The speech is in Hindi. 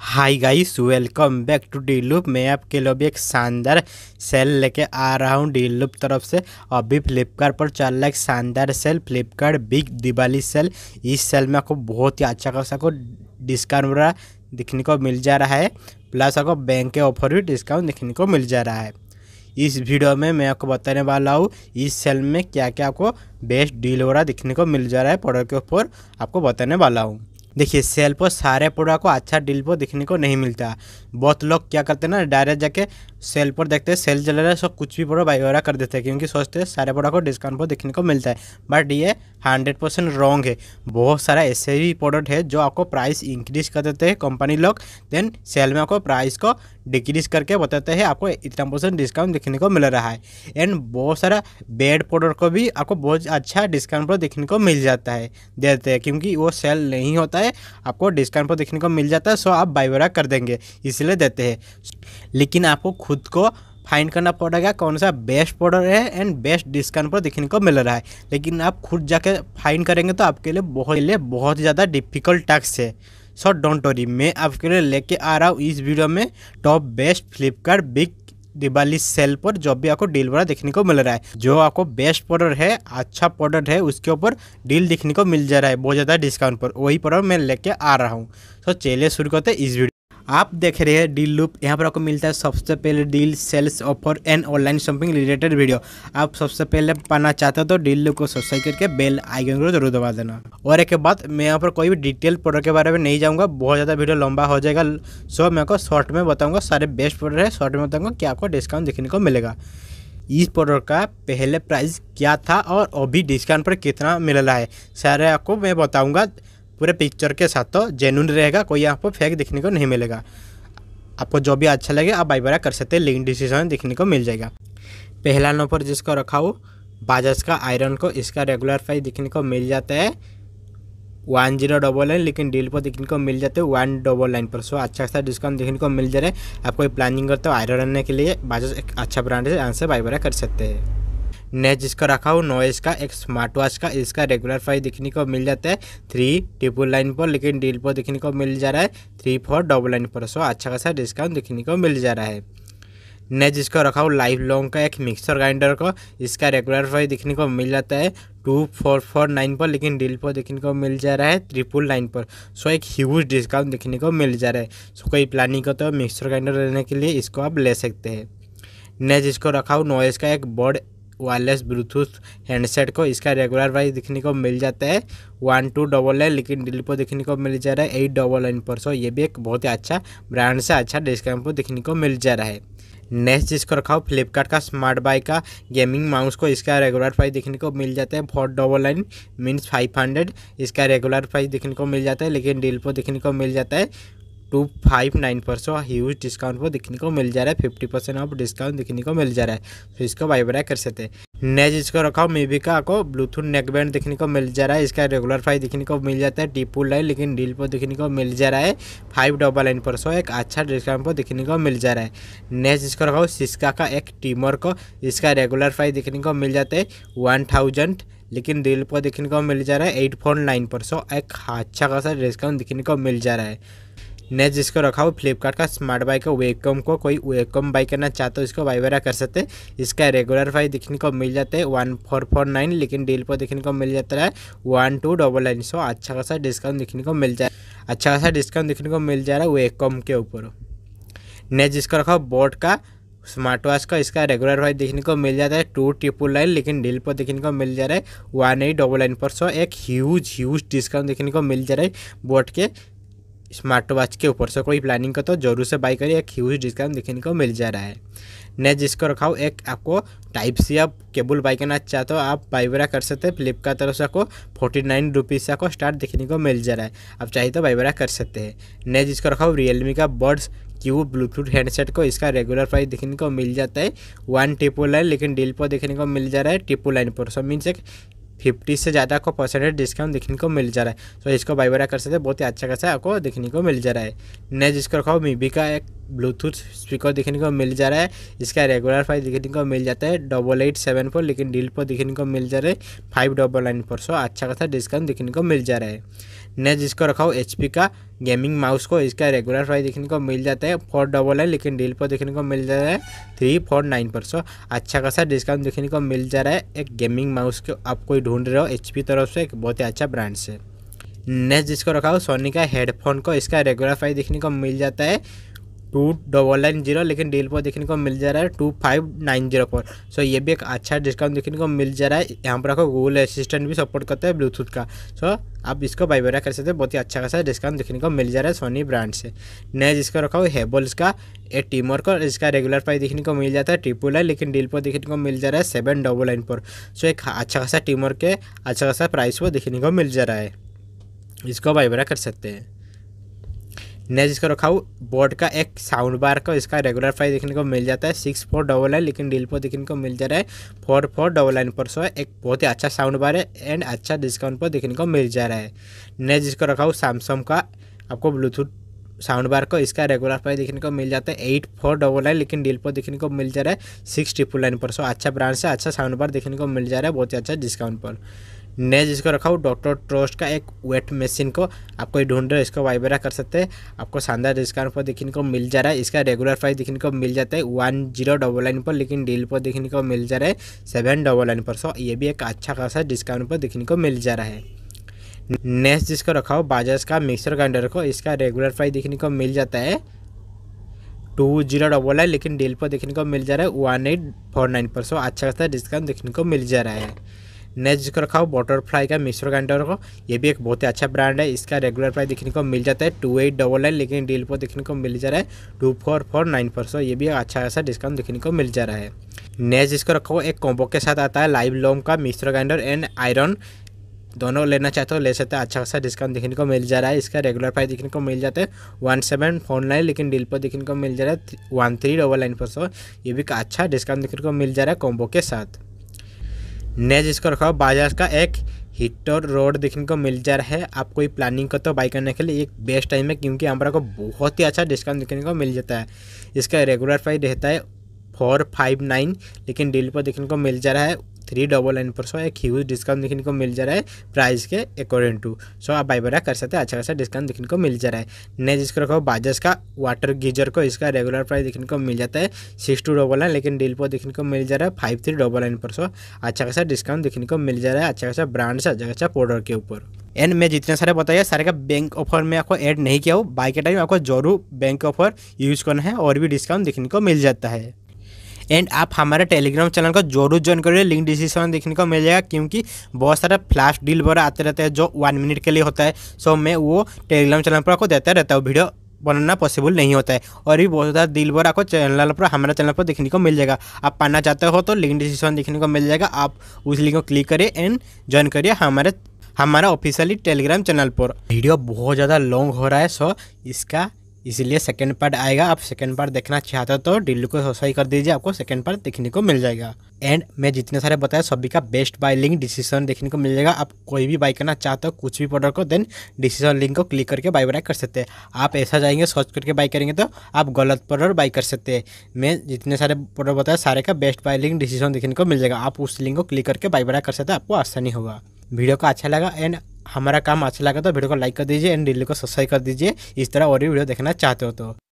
hi guys welcome back to the loop मैं आपके लिए भी एक शानदार सेल लेके आ रहा हूँ डी लूप तरफ से अभी फ्लिपकार्ट पर चल रहा है एक शानदार sale Flipkart big Diwali sale इस सेल में आपको बहुत ही अच्छा खासा को डिस्काउंट वगैरह दिखने को मिल जा रहा है प्लस आपको बैंक के ऑफर भी डिस्काउंट देखने को मिल जा रहा है इस वीडियो में मैं आपको बताने वाला हूँ इस सेल में क्या क्या आपको बेस्ट डील वगैरह दिखने को मिल जा रहा है प्रोडक्ट के ऊपर आपको बताने वाला हूँ देखिए सेल पर सारे प्रोडक्ट को अच्छा डील पर देखने को नहीं मिलता बहुत लोग क्या करते हैं ना डायरेक्ट जाके सेल पर देखते हैं सेल चल रहा है सब कुछ भी पूरा बाई वगैरह कर देते हैं क्योंकि सोचते हैं सारे प्रोडक्ट को डिस्काउंट पर देखने को मिलता है बट ये हंड्रेड परसेंट रॉन्ग है बहुत सारा ऐसे भी प्रोडक्ट है जो आपको प्राइस इंक्रीज कर देते हैं कंपनी लोग देन सेल में आपको प्राइस को डिक्रीज करके बताते हैं आपको इतना परसेंट डिस्काउंट देखने को मिल रहा है एंड बहुत सारा बेड प्रोडक्ट को भी आपको बहुत अच्छा डिस्काउंट पर देखने को मिल जाता है देते हैं क्योंकि वो सेल नहीं होता है आपको डिस्काउंट पर देखने को मिल जाता है सो आप बाई वगैरह कर देंगे इसलिए देते हैं लेकिन आपको खुद को फाइंड करना पड़ेगा कौन सा बेस्ट प्रोडक्ट है एंड बेस्ट डिस्काउंट पर देखने को मिल रहा है लेकिन आप खुद जाके फाइंड करेंगे तो आपके लिए बहुत लिए बहुत ज़्यादा डिफिकल्ट टास्क है सो डोंट वरी मैं आपके लिए लेके आ रहा हूँ इस वीडियो में top best Flipkart big Diwali sale पर जो भी आपको डील बड़ा देखने को मिल रहा है जो आपको बेस्ट प्रोडक्ट है अच्छा प्रोडक्ट है उसके ऊपर डील देखने को मिल जा रहा है बहुत ज़्यादा डिस्काउंट पर वही प्रोडक्ट मैं लेके आ रहा हूँ सो चलिए शुरू करते इस वीडियो आप देख रहे हैं डील लूप यहाँ पर आपको मिलता है सबसे पहले deal sales offer and online shopping related video आप सबसे पहले पाना चाहते हो तो डील लूप को सब्सक्राइब करके बेल आइकन को जरूर दबा देना और एक बात मैं यहाँ पर कोई भी डिटेल प्रोडक्ट के बारे में नहीं जाऊँगा बहुत ज़्यादा वीडियो लंबा हो जाएगा सो मैं आपको शॉर्ट में बताऊँगा सारे बेस्ट प्रोडक्ट है शॉर्ट में बताऊँगा कि आपको डिस्काउंट देखने को मिलेगा इस प्रोडक्ट का पहले प्राइस क्या था और अभी डिस्काउंट पर कितना मिल रहा है सारे आपको मैं बताऊँगा पूरे पिक्चर के साथ तो जेनुन रहेगा कोई आपको फेक दिखने को नहीं मिलेगा आपको जो भी अच्छा लगे आप बाई बाय कर सकते हैं लिंक डिसीजन देखने को मिल जाएगा पहला नंबर जिसको रखा हो बाजाज का आयरन को इसका रेगुलर प्राइस देखने को मिल जाता है वन जीरो डबल नाइन लेकिन डील पर देखने को मिल जाते हैं वन डबल नाइन पर सो अच्छा खासा डिस्काउंट देखने को मिल जा रहा है आप कोई प्लानिंग करते हो आयरन रखने के लिए बाजाज एक अच्छा ब्रांड है यहाँ से बाई बारा कर सकते हैं नेच जिसका रखा हो नॉइस का एक स्मार्ट वॉच का इसका रेगुलर प्राइस देखने को मिल जाता है थ्री ट्रिपल लाइन पर लेकिन डील पर देखने को मिल जा रहा है थ्री फोर डबल लाइन पर सो अच्छा खासा डिस्काउंट देखने को मिल जा रहा है ने जिसको रखा हूँ लाइफ लॉन्ग का एक मिक्सर ग्राइंडर को इसका रेगुलर प्राइस देखने को मिल जाता है टू फोर फोर नाइन पर लेकिन डील पर देखने को मिल जा रहा है ट्रिपल नाइन पर सो एक ह्यूज डिस्काउंट देखने को मिल जा रहा है सो कोई प्लानिंग का तो मिक्सर ग्राइंडर लेने के लिए इसको आप ले सकते हैं ने जिसको रखा हूँ नॉइस का एक बर्ड वायरलेस ब्लूटूथ हैंडसेट को इसका रेगुलर प्राइस देखने को मिल जाता है वन टू डबल है लेकिन डील पर देखने को मिल जा रहा है एट डबल नाइन पर सो ये भी एक बहुत ही अच्छा ब्रांड से अच्छा डिस्काउंट पर देखने को मिल जा रहा है नेक्स्ट जिसको रखा हो फ्लिपकार्ट का स्मार्ट बाई का गेमिंग माउस को इसका रेगुलर प्राइस देखने को मिल जाता है four double nine means five hundred इसका रेगुलर प्राइस देखने को मिल जाता है लेकिन डील पर देखने को मिल जाता है टू फाइव नाइन पर ह्यूज डिस्काउंट वो देखने को मिल जा रहा है फिफ्टी परसेंट ऑफ डिस्काउंट देखने को मिल जा रहा है तो इसको बाई बाय कर सकते हैं नेक्स्ट इसको रखा मे मेवी का आपको ब्लूटूथ नेकबैंड देखने को मिल जा रहा है इसका रेगुलर प्राइस देखने को मिल जाता है डीपू लाइन लेकिन डील पर देखने को मिल जा रहा है फाइव डबल नाइन पर एक अच्छा डिस्काउंट पर देखने को मिल जा रहा है नेक्स्ट इसको रखा सिस्का का एक टीमर को इसका रेगुलर प्राइस देखने को मिल जाता है वन थाउजेंड लेकिन डील पर देखने को मिल जा रहा है एट फोर नाइन पर एक अच्छा खासा डिस्काउंट देखने को मिल जा रहा है नेक्स्ट जिसको रखा हो फ्लिपकार्ट का स्मार्ट बाइक है वेकम को कोई वेकम बाइक करना चाहते हो इसको बाई वगैरह कर सकते हैं इसका रेगुलर प्राइस देखने को मिल जाता है वन फोर फोर नाइन लेकिन डील पर देखने को मिल जाता है one two double nine so अच्छा खासा डिस्काउंट देखने को मिल जाए अच्छा खासा डिस्काउंट देखने को मिल जा रहा है वेकम के ऊपर नेक्स्ट जिसको रखा हो बोट का स्मार्ट वॉच का इसका रेगुलर प्राइस देखने को मिल जाता है टू ट्रिपल नाइन लेकिन डील पर देखने को मिल जा रहा है वन एट डबल नाइन पर सो एक ह्यूज ह्यूज डिस्काउंट देखने को मिल जा रहा है बोट के स्मार्ट वॉच के ऊपर से कोई प्लानिंग का तो जरूर से बाई करिए एक ह्यूज डिस्काउंट देखने को मिल जा रहा है नेक्स्ट जिसको रखाओ एक आपको टाइप सी आप केबल बाई करना चाहते हो आप बाइबरा कर सकते हैं फ्लिपकार्ट तरफ से आपको फोर्टी नाइन रुपीज़ से आपको स्टार्ट देखने को मिल जा रहा है आप चाहिए तो बाइबरा कर सकते हैं नेक्स्ट जिसको रखाओ रियलमी का बर्ड्स क्यू ब्लूटूथ हैंडसेट को इसका रेगुलर प्राइस देखने को मिल जाता है वन ट्रिपल लाइन लेकिन डील पर देखने को मिल जा रहा है ट्रिपल लाइन पर सो मीन्स एक फिफ्टी से ज़्यादा आपको परसेंटेज डिस्काउंट देखने को मिल जा रहा है सो इसको बाई बाय कर सकते बहुत ही अच्छा खासा आपको देखने को मिल जा रहा है नेक्स्ट जिसको रखा हो मीबी का एक ब्लूटूथ स्पीकर देखने को मिल जा रहा है इसका रेगुलर प्राइस देखने को मिल जाता है डबल एट सेवन फोर लेकिन डील पर देखने को मिल जा रहा है five double nine four so अच्छा खासा डिस्काउंट देखने को मिल जा रहा है नेक्स्ट जिसको रखा हो एच का गेमिंग माउस को इसका रेगुलर प्राइस देखने को मिल जाता है फोर डबल है लेकिन डील पर देखने को मिल जा रहा है थ्री फोर नाइन पर सो अच्छा खासा डिस्काउंट देखने को मिल जा रहा है एक गेमिंग माउस को आप कोई ढूंढ रहे हो एच तरफ से एक बहुत ही अच्छा ब्रांड से नेक्स्ट जिसको रखा हो सोनी का हेडफोन को इसका रेगुलर प्राइस देखने को मिल जाता है टू डबल नाइन जीरो लेकिन डील पर देखने को मिल जा रहा है टू फाइव नाइन जीरो पर सो ये भी एक अच्छा डिस्काउंट देखने को मिल जा रहा है यहाँ पर आपको गूगल असिस्टेंट भी सपोर्ट करता है ब्लूटूथ का सो आप इसको बाई बाइबेरा कर सकते हैं बहुत ही अच्छा खासा डिस्काउंट देखने को मिल जा रहा है सोनी ब्रांड से नेक्स्ट जिसका रखा हुआ हैबल्स का ए टीमर का इसका रेगुलर प्राइस देखने को मिल जाता है ट्रिपल है लेकिन डील पर देखने को मिल जा रहा है सेवन डबल नाइन पर सो एक अच्छा खासा टीमर के अच्छा खासा प्राइस वो देखने को मिल जा रहा है इसको बाइबेरा कर सकते हैं नेक्स्ट इसका रखा हूँ बोर्ड का एक साउंड बार का इसका रेगुलर प्राइस देखने को मिल जाता है सिक्स फोर डबल नाइन लेकिन डील पर देखने को मिल जा रहा है फोर फोर डबल नाइन पर सो एक बहुत ही अच्छा साउंड बार है एंड अच्छा डिस्काउंट पर देखने को मिल जा रहा है नेक्स्ट इसको रखा हूँ सैमसंग का आपको ब्लूटूथ साउंड बार को इसका रेगुलर प्राइस देखने को मिल जाता है एट फोर डबल नाइन लेकिन डील पर देखने को मिल जा रहा है सिक्स ट्रिपल नाइन पर सो अच्छा ब्रांड से अच्छा साउंड बार देखने को मिल जा रहा है बहुत ही अच्छा डिस्काउंट पर ने जिसको रखा हूँ डॉक्टर ट्रोस्ट का एक वेट मशीन को आपको ढूंढ रहे हो इसको वाइबेरा कर सकते हैं आपको शानदार डिस्काउंट पर देखने को मिल जा रहा है इसका रेगुलर प्राइस देखने को मिल जाता है वन जीरो डबल नाइन पर लेकिन डील पर देखने को मिल जा रहा है सेवन डबल नाइन पर सो ये भी एक अच्छा खासा डिस्काउंट पर देखने को मिल जा रहा है नेक्स्ट जिसको रखा हो बाजाज का मिक्सर ग्राइंडर को इसका रेगुलर प्राइस देखने को मिल जाता है टू जीरो डबल है लेकिन डील पर देखने को मिल जा रहा है वन एट फोर नाइन पर सो अच्छा खासा डिस्काउंट देखने को मिल जा रहा है नेक्स्ट रखा हो बटरफ्लाई का मिश्र कैंडर को ये भी एक बहुत ही अच्छा ब्रांड है इसका रेगुलर प्राइस देखने को मिल जाता है टू एट डबल नाइन लेकिन डील पर देखने को मिल जा रहा है टू फोर फोर नाइन पर सो ये भी अच्छा खासा डिस्काउंट देखने को मिल जा रहा है नेक्स्ट जिसको रखा हो एक कॉम्बो के साथ आता है लाइव लोम का मिश्र ग्राइंडर एंड आयरन दोनों लेना चाहते हो ले सकते हैं अच्छा खासा डिस्काउंट देखने को मिल जा रहा है इसका रेगुलर प्राइस देखने को मिल जाता है वन सेवन फोर नाइन लेकिन डील पर देखने को मिल जा रहा है वन थ्री डबल नाइन पर सो ये भी अच्छा डिस्काउंट देखने को मिल जा रहा है कॉम्बो के साथ नेक्स्ट इसको रखा बाजाज का एक हिटर रोड देखने को मिल जा रहा है आप कोई प्लानिंग करते हो बाई करने के लिए एक बेस्ट टाइम है क्योंकि हमारा को बहुत ही अच्छा डिस्काउंट देखने को मिल जाता है इसका रेगुलर प्राइस रहता है फोर फाइव नाइन लेकिन डील पर देखने को मिल जा रहा है थ्री डबल नाइन पर सो एक ह्यूज डिस्काउंट देखने को मिल जा रहा है प्राइस के अकॉर्डिंग टू सो आप बाई बारा कर सकते हैं अच्छा खासा डिस्काउंट देखने को मिल जा रहा है नेक्स्ट इसको रखो बाजस का वाटर गीजर को इसका रेगुलर प्राइस देखने को मिल जाता है सिक्स टू डबल नाइन लेकिन डील पर देखने को मिल जा रहा है फाइव थ्री डबल नाइन पर सो अच्छा खासा डिस्काउंट देखने को मिल जा रहा है अच्छा खासा ब्रांड से अच्छा खासा पाउडर के ऊपर एंड मैं जितने सारे बताया सारे का बैंक ऑफर में आपको ऐड नहीं किया हूँ बाई के टाइम आपको जरूर बैंक ऑफर यूज़ करना है और भी डिस्काउंट देखने को मिल जाता है एंड आप हमारे टेलीग्राम चैनल को जरूर ज्वाइन करिए लिंक डिस्क्रिप्शन में देखने को मिल जाएगा क्योंकि बहुत सारे फ्लैश डील वगैरह आते रहते हैं जो वन मिनट के लिए होता है सो मैं वो टेलीग्राम चैनल पर आपको देता रहता हूँ वीडियो बनाना पॉसिबल नहीं होता है और भी बहुत ज़्यादा दिल भर आपको चैनल पर हमारे चैनल पर देखने को मिल जाएगा आप पाना चाहते हो तो लिंक डिस्क्रिप्शन देखने को मिल जाएगा आप उस लिंक को क्लिक करिए एंड ज्वाइन करिए हमारे हमारा ऑफिशियली टेलीग्राम चैनल पर वीडियो बहुत ज़्यादा लॉन्ग हो रहा है सो इसका इसीलिए सेकेंड पार्ट आएगा आप सेकेंड पार्ट देखना चाहते हो तो डिल्लू को सही कर दीजिए आपको सेकेंड पार्ट देखने को मिल जाएगा एंड मैं जितने सारे बताया सभी का बेस्ट बाय लिंक डिसीजन देखने को मिल जाएगा आप कोई भी बाई करना चाहते हो कुछ भी प्रोडक्ट को देन डिसीजन लिंक को क्लिक करके बाई बाय कर सकते हैं आप ऐसा जाएंगे सर्च करके बाई करेंगे तो आप गलत प्रोडक्ट बाई कर सकते हैं मैं जितने सारे प्रोडक्ट बताया सारे का बेस्ट बाय लिंक डिसीजन देखने को मिल जाएगा आप उस लिंक को क्लिक करके बाई बाय कर सकते हैं आपको आसानी होगा वीडियो को अच्छा लगा एंड हमारा काम अच्छा लगा तो वीडियो को लाइक कर दीजिए एंड डेली को सब्सक्राइब कर दीजिए इस तरह और भी वीडियो देखना चाहते हो तो